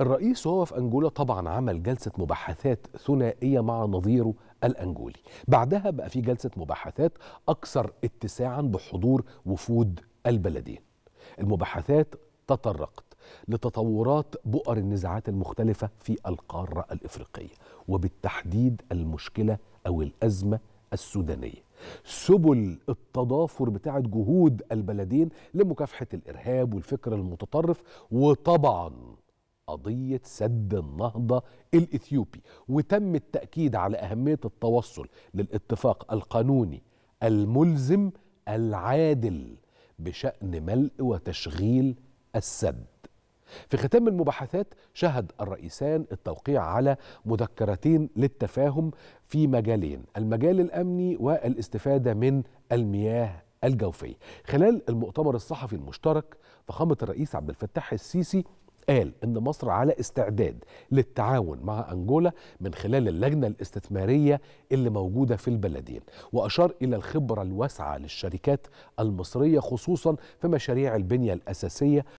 الرئيس وهو في أنجولا طبعا عمل جلسة مباحثات ثنائية مع نظيره الأنجولي بعدها بقى في جلسة مباحثات أكثر اتساعا بحضور وفود البلدين المباحثات تطرقت لتطورات بؤر النزاعات المختلفة في القارة الإفريقية وبالتحديد المشكلة أو الأزمة السودانية سبل التضافر بتاعة جهود البلدين لمكافحة الإرهاب والفكر المتطرف وطبعا قضية سد النهضة الإثيوبي وتم التأكيد على أهمية التوصل للاتفاق القانوني الملزم العادل بشأن ملء وتشغيل السد في ختام المباحثات شهد الرئيسان التوقيع على مذكرتين للتفاهم في مجالين المجال الامني والاستفاده من المياه الجوفيه خلال المؤتمر الصحفي المشترك فخامه الرئيس عبد الفتاح السيسي قال إن مصر على استعداد للتعاون مع أنجولا من خلال اللجنة الاستثمارية اللي موجودة في البلدين وأشار إلى الخبرة الواسعة للشركات المصرية خصوصا في مشاريع البنية الأساسية